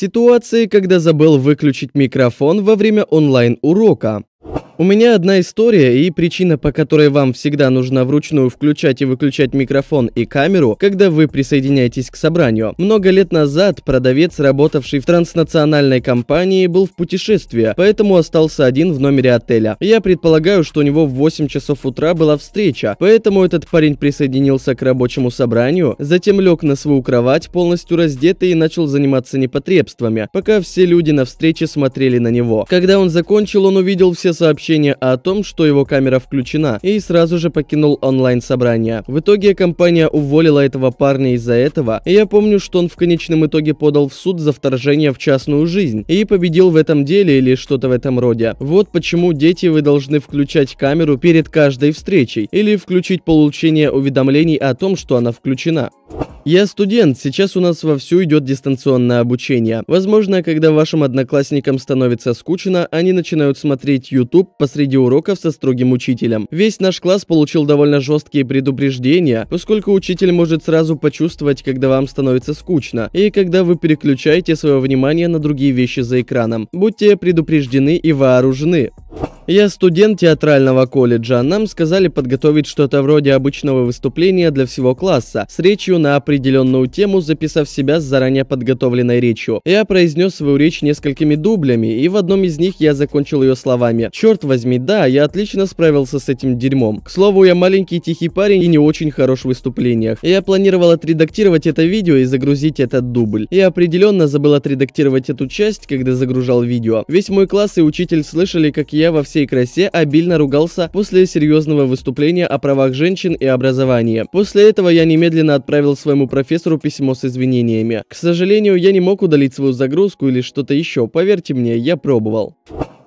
Ситуации, когда забыл выключить микрофон во время онлайн-урока. У меня одна история и причина, по которой вам всегда нужно вручную включать и выключать микрофон и камеру, когда вы присоединяетесь к собранию. Много лет назад продавец, работавший в транснациональной компании, был в путешествии, поэтому остался один в номере отеля. Я предполагаю, что у него в 8 часов утра была встреча, поэтому этот парень присоединился к рабочему собранию, затем лег на свою кровать полностью раздетый и начал заниматься непотребствами, пока все люди на встрече смотрели на него. Когда он закончил, он увидел все сообщения сообщение о том, что его камера включена, и сразу же покинул онлайн-собрание. В итоге компания уволила этого парня из-за этого, и я помню, что он в конечном итоге подал в суд за вторжение в частную жизнь и победил в этом деле или что-то в этом роде. Вот почему дети вы должны включать камеру перед каждой встречей или включить получение уведомлений о том, что она включена. Я студент, сейчас у нас вовсю идет дистанционное обучение. Возможно, когда вашим одноклассникам становится скучно, они начинают смотреть YouTube посреди уроков со строгим учителем. Весь наш класс получил довольно жесткие предупреждения, поскольку учитель может сразу почувствовать, когда вам становится скучно, и когда вы переключаете свое внимание на другие вещи за экраном. Будьте предупреждены и вооружены. Я студент театрального колледжа. Нам сказали подготовить что-то вроде обычного выступления для всего класса, с речью на определенную тему, записав себя с заранее подготовленной речью. Я произнес свою речь несколькими дублями, и в одном из них я закончил ее словами. Черт возьми, да, я отлично справился с этим дерьмом. К слову, я маленький тихий парень и не очень хорош в выступлениях. Я планировал отредактировать это видео и загрузить этот дубль. Я определенно забыл отредактировать эту часть, когда загружал видео. Весь мой класс и учитель слышали, как я во все всей красе обильно ругался после серьезного выступления о правах женщин и образовании. После этого я немедленно отправил своему профессору письмо с извинениями. К сожалению, я не мог удалить свою загрузку или что-то еще, поверьте мне, я пробовал.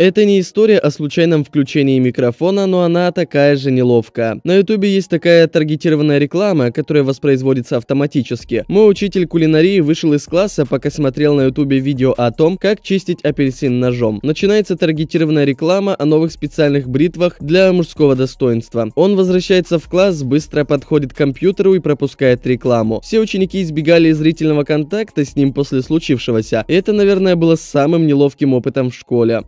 Это не история о случайном включении микрофона, но она такая же неловкая. На ютубе есть такая таргетированная реклама, которая воспроизводится автоматически. Мой учитель кулинарии вышел из класса, пока смотрел на ютубе видео о том, как чистить апельсин ножом. Начинается таргетированная реклама о новых специальных бритвах для мужского достоинства. Он возвращается в класс, быстро подходит к компьютеру и пропускает рекламу. Все ученики избегали зрительного контакта с ним после случившегося. И это, наверное, было самым неловким опытом в школе.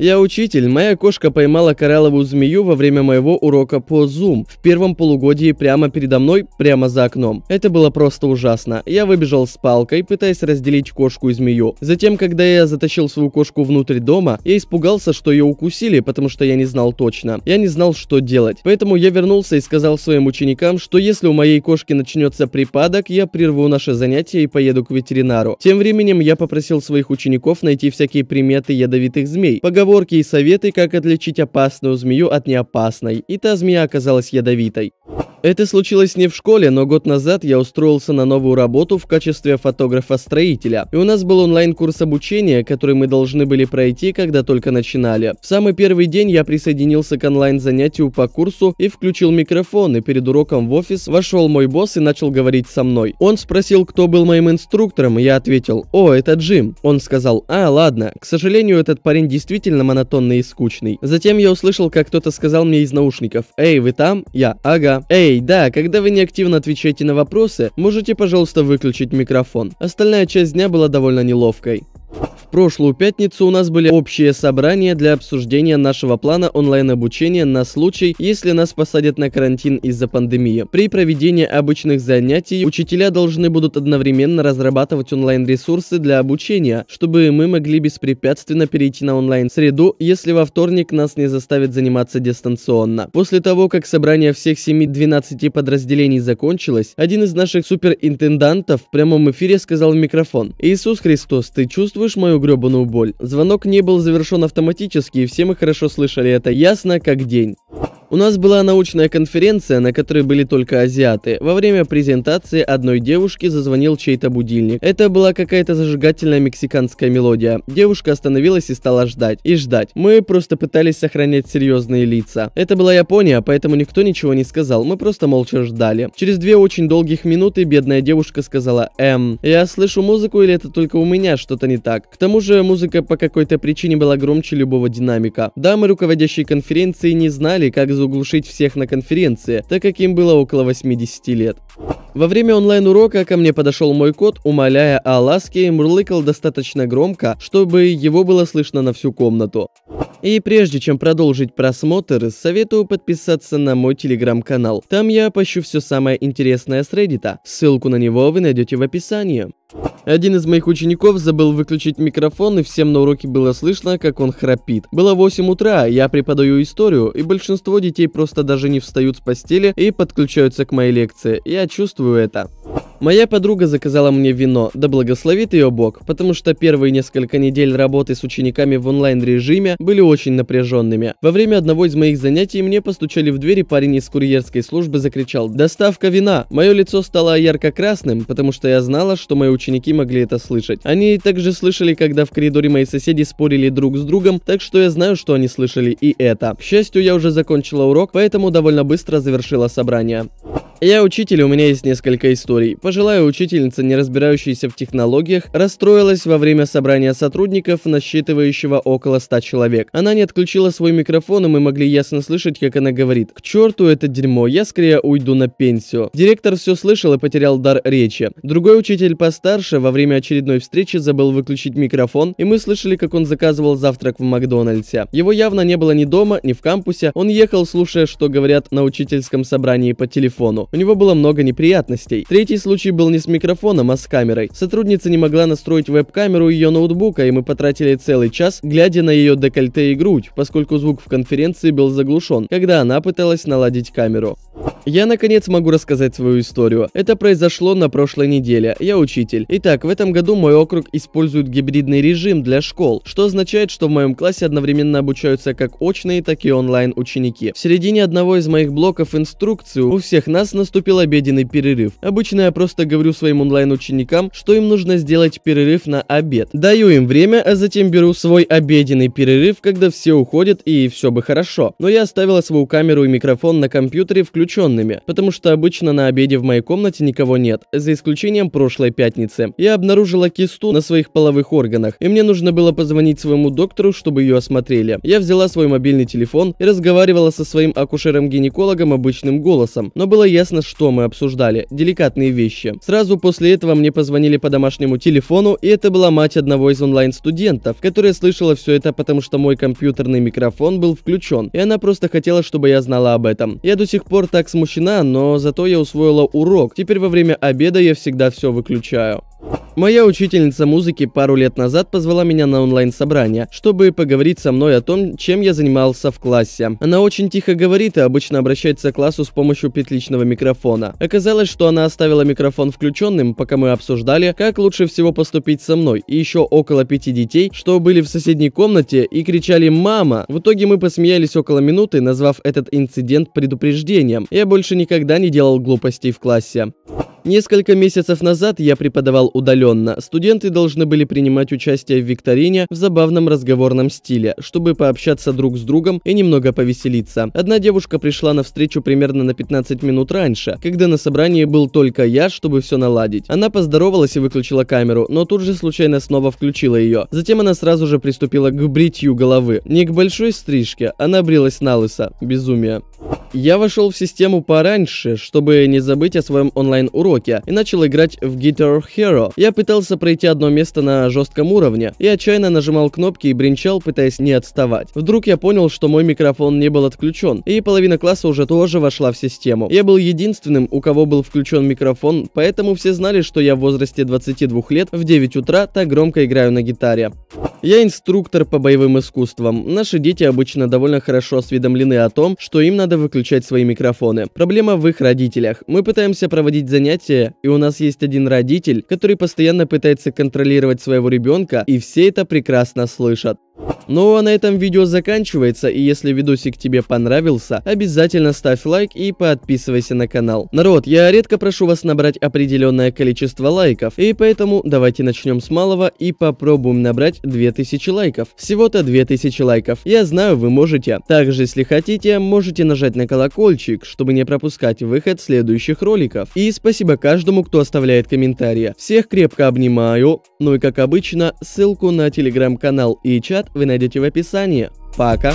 Я учитель. Моя кошка поймала коралловую змею во время моего урока по Zoom в первом полугодии прямо передо мной, прямо за окном. Это было просто ужасно. Я выбежал с палкой, пытаясь разделить кошку и змею. Затем, когда я затащил свою кошку внутрь дома, я испугался, что ее укусили, потому что я не знал точно. Я не знал, что делать. Поэтому я вернулся и сказал своим ученикам, что если у моей кошки начнется припадок, я прерву наше занятие и поеду к ветеринару. Тем временем я попросил своих учеников найти всякие приметы ядовитых змей. Поговор поговорки и советы, как отличить опасную змею от неопасной, и та змея оказалась ядовитой. Это случилось не в школе, но год назад я устроился на новую работу в качестве фотографа-строителя. И у нас был онлайн-курс обучения, который мы должны были пройти, когда только начинали. В самый первый день я присоединился к онлайн-занятию по курсу и включил микрофон, и перед уроком в офис вошел мой босс и начал говорить со мной. Он спросил, кто был моим инструктором, и я ответил, о, это Джим. Он сказал, а, ладно, к сожалению, этот парень действительно монотонный и скучный. Затем я услышал, как кто-то сказал мне из наушников, эй, вы там? Я, ага, эй, Эй, да, когда вы неактивно отвечаете на вопросы, можете, пожалуйста, выключить микрофон. Остальная часть дня была довольно неловкой. В прошлую пятницу у нас были общие собрания для обсуждения нашего плана онлайн-обучения на случай, если нас посадят на карантин из-за пандемии. При проведении обычных занятий учителя должны будут одновременно разрабатывать онлайн-ресурсы для обучения, чтобы мы могли беспрепятственно перейти на онлайн-среду, если во вторник нас не заставят заниматься дистанционно. После того, как собрание всех 7-12 подразделений закончилось, один из наших суперинтендантов в прямом эфире сказал в микрофон «Иисус Христос, ты чувствуешь, чувствуешь мою гребаную боль? Звонок не был завершен автоматически, и все мы хорошо слышали это ясно как день. У нас была научная конференция, на которой были только азиаты. Во время презентации одной девушки зазвонил чей-то будильник. Это была какая-то зажигательная мексиканская мелодия. Девушка остановилась и стала ждать. И ждать. Мы просто пытались сохранять серьезные лица. Это была Япония, поэтому никто ничего не сказал. Мы просто молча ждали. Через две очень долгих минуты бедная девушка сказала «Эм, я слышу музыку или это только у меня что-то не так?» К тому же музыка по какой-то причине была громче любого динамика. Дамы руководящей конференции не знали, как заглушить всех на конференции, так как им было около 80 лет. Во время онлайн-урока ко мне подошел мой кот, умоляя о ласке и мурлыкал достаточно громко, чтобы его было слышно на всю комнату. И прежде чем продолжить просмотр, советую подписаться на мой телеграм-канал. Там я пощу все самое интересное с Reddit. Ссылку на него вы найдете в описании. Один из моих учеников забыл выключить микрофон, и всем на уроке было слышно, как он храпит. Было 8 утра, я преподаю историю, и большинство детей просто даже не встают с постели и подключаются к моей лекции. Я чувствую это. Моя подруга заказала мне вино, да благословит ее Бог, потому что первые несколько недель работы с учениками в онлайн-режиме были очень напряженными. Во время одного из моих занятий мне постучали в дверь и парень из курьерской службы закричал «Доставка вина!». Мое лицо стало ярко-красным, потому что я знала, что мои ученики могли это слышать. Они также слышали, когда в коридоре мои соседи спорили друг с другом, так что я знаю, что они слышали и это. К счастью, я уже закончила урок, поэтому довольно быстро завершила собрание. Я учитель, у меня есть несколько историй. Пожилая учительница, не разбирающаяся в технологиях, расстроилась во время собрания сотрудников, насчитывающего около 100 человек. Она не отключила свой микрофон, и мы могли ясно слышать, как она говорит. К черту это дерьмо, я скорее уйду на пенсию. Директор все слышал и потерял дар речи. Другой учитель постарше во время очередной встречи забыл выключить микрофон, и мы слышали, как он заказывал завтрак в Макдональдсе. Его явно не было ни дома, ни в кампусе. Он ехал, слушая, что говорят на учительском собрании по телефону. У него было много неприятностей. Третий случай был не с микрофоном, а с камерой. Сотрудница не могла настроить веб-камеру ее ноутбука, и мы потратили целый час, глядя на ее декольте и грудь, поскольку звук в конференции был заглушен, когда она пыталась наладить камеру. Я, наконец, могу рассказать свою историю. Это произошло на прошлой неделе. Я учитель. Итак, в этом году мой округ использует гибридный режим для школ, что означает, что в моем классе одновременно обучаются как очные, так и онлайн ученики. В середине одного из моих блоков инструкцию у всех нас наступил обеденный перерыв. Обычно я просто говорю своим онлайн ученикам, что им нужно сделать перерыв на обед. Даю им время, а затем беру свой обеденный перерыв, когда все уходят и все бы хорошо. Но я оставила свою камеру и микрофон на компьютере включен приглушенными, потому что обычно на обеде в моей комнате никого нет, за исключением прошлой пятницы. Я обнаружила кисту на своих половых органах, и мне нужно было позвонить своему доктору, чтобы ее осмотрели. Я взяла свой мобильный телефон и разговаривала со своим акушером-гинекологом обычным голосом, но было ясно, что мы обсуждали, деликатные вещи. Сразу после этого мне позвонили по домашнему телефону, и это была мать одного из онлайн-студентов, которая слышала все это, потому что мой компьютерный микрофон был включен, и она просто хотела, чтобы я знала об этом. Я до сих пор так смотрю смущена, но зато я усвоила урок. Теперь во время обеда я всегда все выключаю. Моя учительница музыки пару лет назад позвала меня на онлайн-собрание, чтобы поговорить со мной о том, чем я занимался в классе. Она очень тихо говорит и обычно обращается к классу с помощью петличного микрофона. Оказалось, что она оставила микрофон включенным, пока мы обсуждали, как лучше всего поступить со мной, и еще около пяти детей, что были в соседней комнате и кричали «Мама!». В итоге мы посмеялись около минуты, назвав этот инцидент предупреждением. Я больше никогда не делал глупостей в классе. Несколько месяцев назад я преподавал удаленно. Студенты должны были принимать участие в викторине в забавном разговорном стиле, чтобы пообщаться друг с другом и немного повеселиться. Одна девушка пришла на встречу примерно на 15 минут раньше, когда на собрании был только я, чтобы все наладить. Она поздоровалась и выключила камеру, но тут же случайно снова включила ее. Затем она сразу же приступила к бритью головы. Не к большой стрижке, она брилась на лысо. Безумие. Я вошел в систему пораньше, чтобы не забыть о своем онлайн-уроке, и начал играть в Guitar Hero. Я пытался пройти одно место на жестком уровне, и отчаянно нажимал кнопки и бренчал, пытаясь не отставать. Вдруг я понял, что мой микрофон не был отключен, и половина класса уже тоже вошла в систему. Я был единственным, у кого был включен микрофон, поэтому все знали, что я в возрасте 22 лет в 9 утра так громко играю на гитаре. Я инструктор по боевым искусствам. Наши дети обычно довольно хорошо осведомлены о том, что им надо выключать выключать свои микрофоны. Проблема в их родителях. Мы пытаемся проводить занятия, и у нас есть один родитель, который постоянно пытается контролировать своего ребенка, и все это прекрасно слышат. Ну а на этом видео заканчивается, и если видосик тебе понравился, обязательно ставь лайк и подписывайся на канал. Народ, я редко прошу вас набрать определенное количество лайков, и поэтому давайте начнем с малого и попробуем набрать 2000 лайков. Всего-то 2000 лайков, я знаю вы можете. Также, если хотите, можете нажать на колокольчик, чтобы не пропускать выход следующих роликов. И спасибо каждому, кто оставляет комментарии. Всех крепко обнимаю, ну и как обычно, ссылку на телеграм-канал и чат вы найдете в описании. Пока!